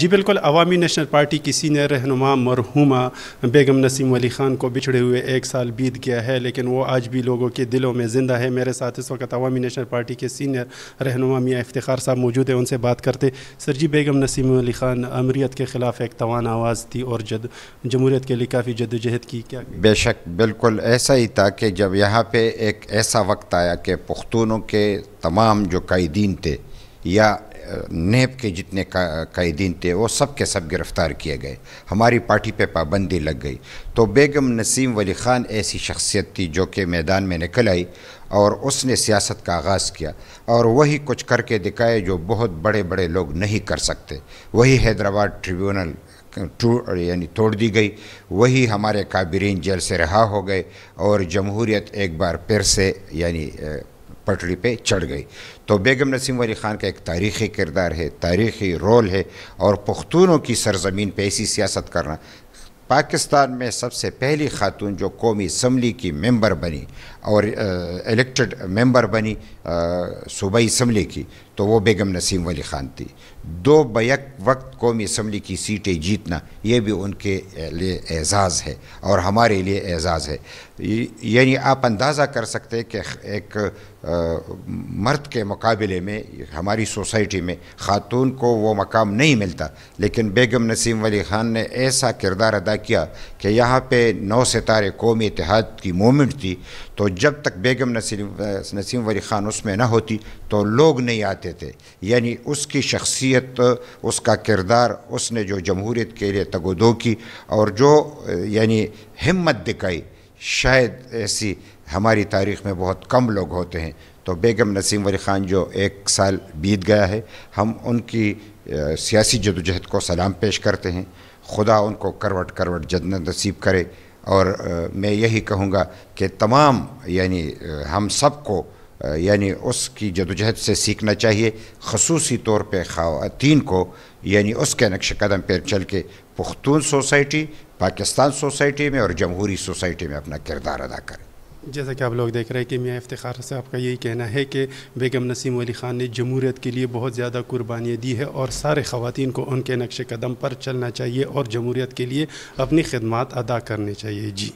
जी बिल्कुल Awami National Party की senior रहनुमा मरहुमा बेगम नसीम अली ख़ान को बिछड़े हुए एक साल बीत गया है लेकिन वो आज भी लोगों के दिलों में ज़िंदा है मेरे साथ इस वक्त अवामी नेशनल पार्टी के सीनियर रहनुमा मियाँ इफ्तार साहब मौजूद हैं उनसे बात करते सर जी बेगम नसीम अली ख़ान अमरीत के ख़िलाफ़ एक तवान आवाज़ थी और जद जमूरीत के लिए काफ़ी जदोजहद की क्या बेशक बिल्कुल ऐसा ही था कि जब यहाँ पर एक ऐसा वक्त आया कि पुख्तूनों के तमाम जो कायदीन थे या नेब के जितने कैदीन थे वो सब के सब गिरफ़्तार किए गए हमारी पार्टी पे पाबंदी लग गई तो बेगम नसीम वली ख़ान ऐसी शख्सियत थी जो कि मैदान में निकल आई और उसने सियासत का आगाज़ किया और वही कुछ करके दिखाए जो बहुत बड़े बड़े लोग नहीं कर सकते वही हैदराबाद ट्रिब्यूनल यानी तोड़ दी गई वही हमारे काबरीन जेल से रहा हो गए और जमहूरियत एक बार फिर से यानी पटरी पे चढ़ गई तो बेगम नसीम वली ख़ान का एक तारीख़ी किरदार है तारीख़ी रोल है और पख्तूनों की सरजमीन पे ऐसी सियासत करना पाकिस्तान में सबसे पहली खातून जो कौमी इसम्बली की मेंबर बनी और इलेक्टेड मेंबर बनी सूबाई इसम्बली की तो वो बेगम नसीम वली ख़ान थी दो बैक वक्त कौमी इसम्बली की सीटें जीतना ये भी उनके लिए एज़ाज़ है और हमारे लिए एज़ाज़ है यानी आप अंदाज़ा कर सकते हैं कि एक मर्द के मुकाबले में हमारी सोसाइटी में ख़ातून को वो मकाम नहीं मिलता लेकिन बेगम नसीम वली ख़ान ने ऐसा किरदार अदा किया कि यहाँ पे नौ सितारे कौमी इतिहाद की मोमेंट थी तो जब तक बेगम नसीम नसीम वली ख़ान उसमें ना होती तो लोग नहीं आते थे यानी उसकी शख्सियत उसका किरदार उसने जो जमहूरीत के लिए तगोदो की और जो यानी हिम्मत दिखाई शायद ऐसी हमारी तारीख में बहुत कम लोग होते हैं तो बेगम नसीम वली ख़ान जो एक साल बीत गया है हम उनकी सियासी जदोजहद को सलाम पेश करते हैं खुदा उनको करवट करवट जदन नसीब करे और आ, मैं यही कहूँगा कि तमाम यानी हम सबको यानी उसकी जदोजहद से सीखना चाहिए खसूसी तौर पर ख़वातीन को यानी उसके नक्श कदम पर चल के पुख्तून सोसाइटी पाकिस्तान सोसाइटी में और जमहूरी सोसाइटी में अपना किरदार अदा करें जैसा कि आप लोग देख रहे हैं कि मियाँ इफ्तार से आपका यही कहना है कि बेगम नसीम अली ख़ान ने जमूरीत के लिए बहुत ज़्यादा कुर्बानियाँ दी है और सारे ख़वान को उनके नक्श कदम पर चलना चाहिए और जमूरीत के लिए अपनी खदमात अदा करनी चाहिए जी